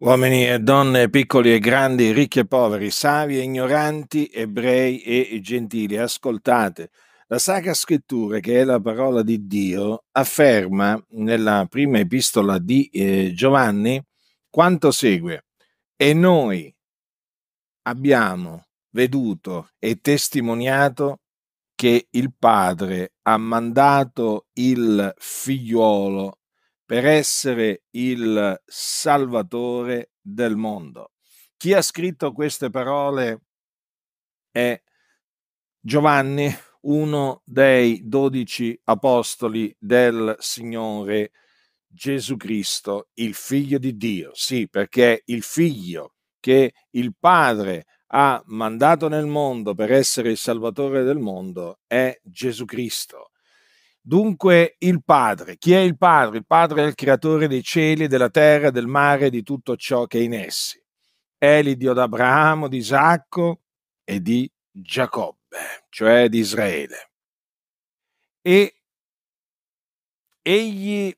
Uomini e donne, piccoli e grandi, ricchi e poveri, savi e ignoranti, ebrei e gentili, ascoltate. La Sacra Scrittura, che è la parola di Dio, afferma nella prima epistola di eh, Giovanni quanto segue. E noi abbiamo veduto e testimoniato che il Padre ha mandato il figliuolo per essere il salvatore del mondo. Chi ha scritto queste parole è Giovanni, uno dei dodici apostoli del Signore Gesù Cristo, il figlio di Dio. Sì, perché il figlio che il Padre ha mandato nel mondo per essere il Salvatore del mondo è Gesù Cristo. Dunque il Padre, chi è il Padre? Il Padre è il creatore dei cieli, della terra, del mare e di tutto ciò che è in essi. È l'Iddio d'Abramo, di Isacco e di Giacobbe, cioè di Israele. E egli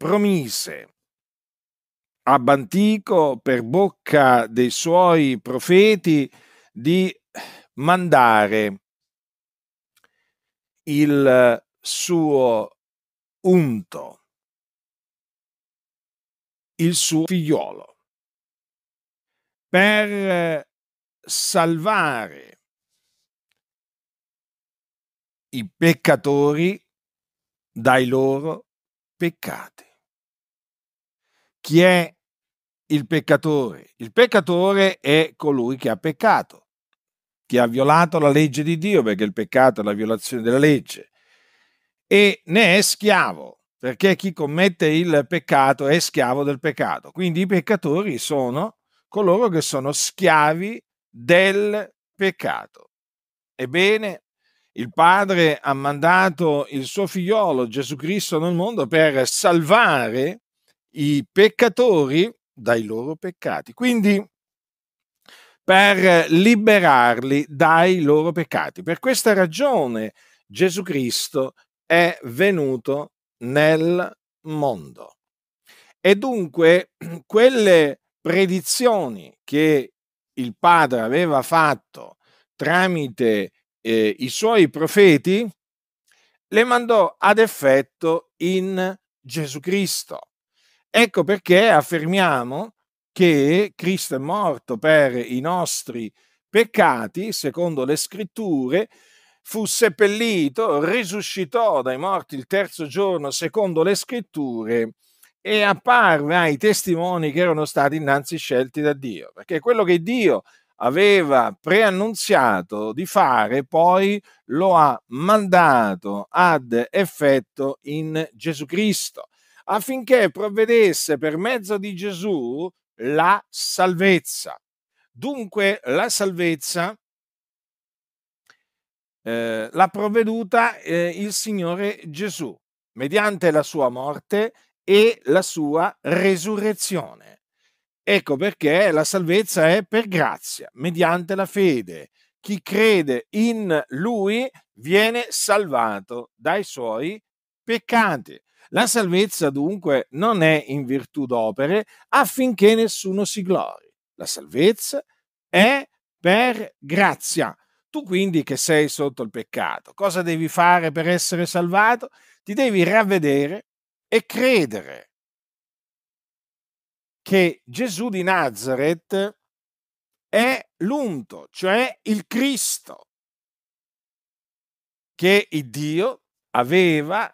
promise a Bantico per bocca dei suoi profeti di mandare il suo unto, il suo figliolo, per salvare i peccatori dai loro peccati. Chi è il peccatore? Il peccatore è colui che ha peccato che ha violato la legge di Dio, perché il peccato è la violazione della legge, e ne è schiavo, perché chi commette il peccato è schiavo del peccato. Quindi i peccatori sono coloro che sono schiavi del peccato. Ebbene, il Padre ha mandato il suo figliolo Gesù Cristo nel mondo per salvare i peccatori dai loro peccati. Quindi per liberarli dai loro peccati. Per questa ragione Gesù Cristo è venuto nel mondo. E dunque quelle predizioni che il Padre aveva fatto tramite eh, i suoi profeti, le mandò ad effetto in Gesù Cristo. Ecco perché affermiamo che Cristo è morto per i nostri peccati, secondo le scritture, fu seppellito, risuscitò dai morti il terzo giorno, secondo le scritture, e apparve ai testimoni che erano stati innanzi scelti da Dio, perché quello che Dio aveva preannunziato di fare, poi lo ha mandato ad effetto in Gesù Cristo, affinché provvedesse per mezzo di Gesù la salvezza. Dunque la salvezza eh, l'ha provveduta eh, il Signore Gesù mediante la sua morte e la sua resurrezione. Ecco perché la salvezza è per grazia, mediante la fede. Chi crede in lui viene salvato dai suoi peccati. La salvezza dunque non è in virtù d'opere affinché nessuno si glori. La salvezza è per grazia. Tu quindi che sei sotto il peccato, cosa devi fare per essere salvato? Ti devi ravvedere e credere che Gesù di Nazareth è l'unto, cioè il Cristo, che il Dio aveva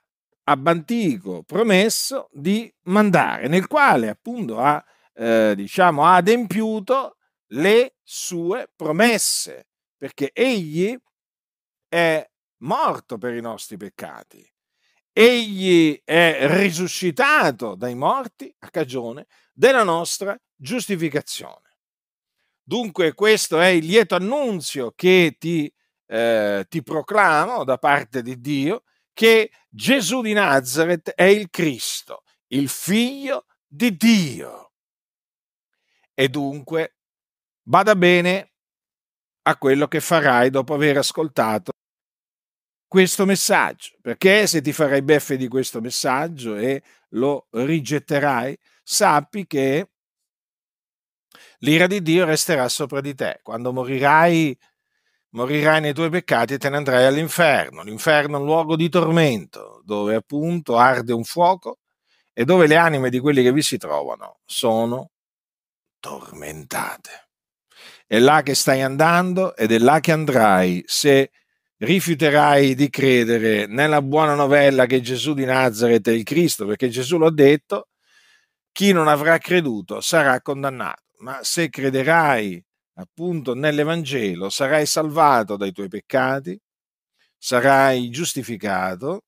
a Bantico promesso di mandare, nel quale appunto ha, eh, diciamo, ha adempiuto le sue promesse, perché egli è morto per i nostri peccati. Egli è risuscitato dai morti a cagione della nostra giustificazione. Dunque questo è il lieto annunzio che ti, eh, ti proclamo da parte di Dio che Gesù di Nazareth è il Cristo, il figlio di Dio. E dunque, bada bene a quello che farai dopo aver ascoltato questo messaggio, perché se ti farai beffe di questo messaggio e lo rigetterai, sappi che l'ira di Dio resterà sopra di te. Quando morirai morirai nei tuoi peccati e te ne andrai all'inferno. L'inferno è un luogo di tormento, dove appunto arde un fuoco e dove le anime di quelli che vi si trovano sono tormentate. È là che stai andando ed è là che andrai se rifiuterai di credere nella buona novella che Gesù di Nazareth è il Cristo, perché Gesù l'ha detto, chi non avrà creduto sarà condannato, ma se crederai appunto nell'Evangelo, sarai salvato dai tuoi peccati, sarai giustificato,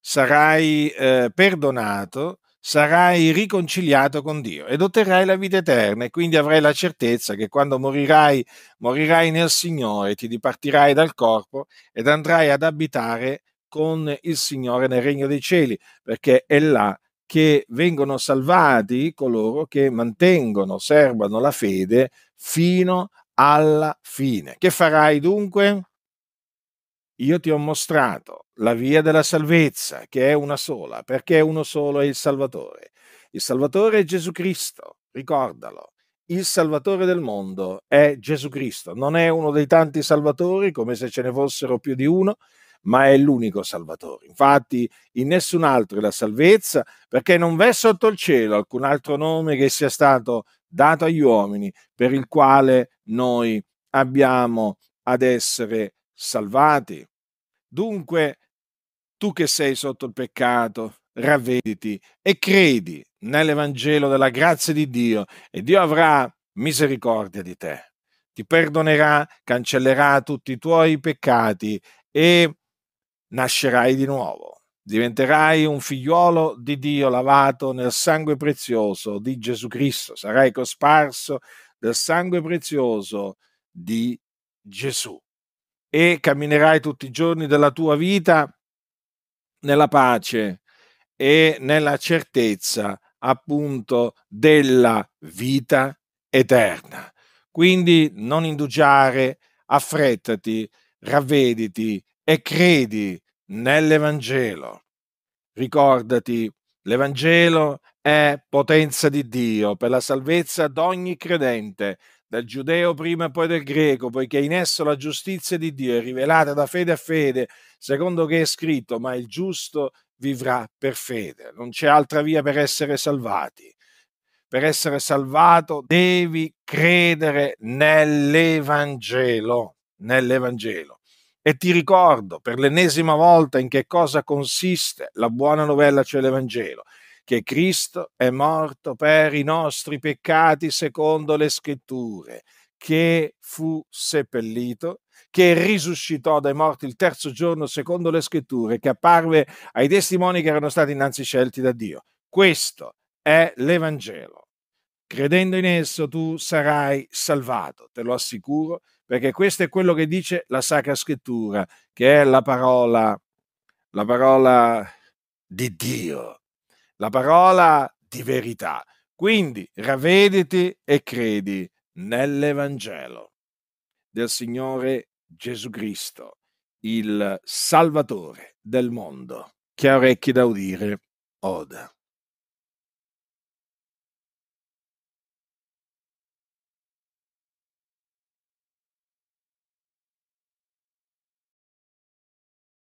sarai eh, perdonato, sarai riconciliato con Dio ed otterrai la vita eterna e quindi avrai la certezza che quando morirai, morirai nel Signore, ti dipartirai dal corpo ed andrai ad abitare con il Signore nel regno dei cieli, perché è là che vengono salvati coloro che mantengono, servano la fede fino alla fine. Che farai dunque? Io ti ho mostrato la via della salvezza, che è una sola, perché uno solo è il Salvatore. Il Salvatore è Gesù Cristo, ricordalo. Il Salvatore del mondo è Gesù Cristo, non è uno dei tanti Salvatori, come se ce ne fossero più di uno, ma è l'unico salvatore. Infatti, in nessun altro è la salvezza, perché non v'è sotto il cielo alcun altro nome che sia stato dato agli uomini per il quale noi abbiamo ad essere salvati. Dunque, tu che sei sotto il peccato, ravvediti e credi nell'Evangelo della grazia di Dio e Dio avrà misericordia di te. Ti perdonerà, cancellerà tutti i tuoi peccati e nascerai di nuovo, diventerai un figliuolo di Dio lavato nel sangue prezioso di Gesù Cristo, sarai cosparso del sangue prezioso di Gesù e camminerai tutti i giorni della tua vita nella pace e nella certezza appunto della vita eterna. Quindi non indugiare, affrettati, ravvediti e credi nell'Evangelo. Ricordati, l'Evangelo è potenza di Dio per la salvezza di ogni credente, dal giudeo prima e poi del greco, poiché in esso la giustizia di Dio è rivelata da fede a fede, secondo che è scritto, ma il giusto vivrà per fede. Non c'è altra via per essere salvati. Per essere salvato devi credere nell'Evangelo, nell'Evangelo e ti ricordo per l'ennesima volta in che cosa consiste la buona novella, cioè l'Evangelo, che Cristo è morto per i nostri peccati secondo le scritture, che fu seppellito, che risuscitò dai morti il terzo giorno secondo le scritture, che apparve ai testimoni che erano stati innanzi scelti da Dio. Questo è l'Evangelo. Credendo in esso tu sarai salvato, te lo assicuro, perché questo è quello che dice la Sacra Scrittura, che è la parola, la parola di Dio, la parola di verità. Quindi ravvediti e credi nell'Evangelo del Signore Gesù Cristo, il Salvatore del mondo. Chi ha orecchi da udire, oda.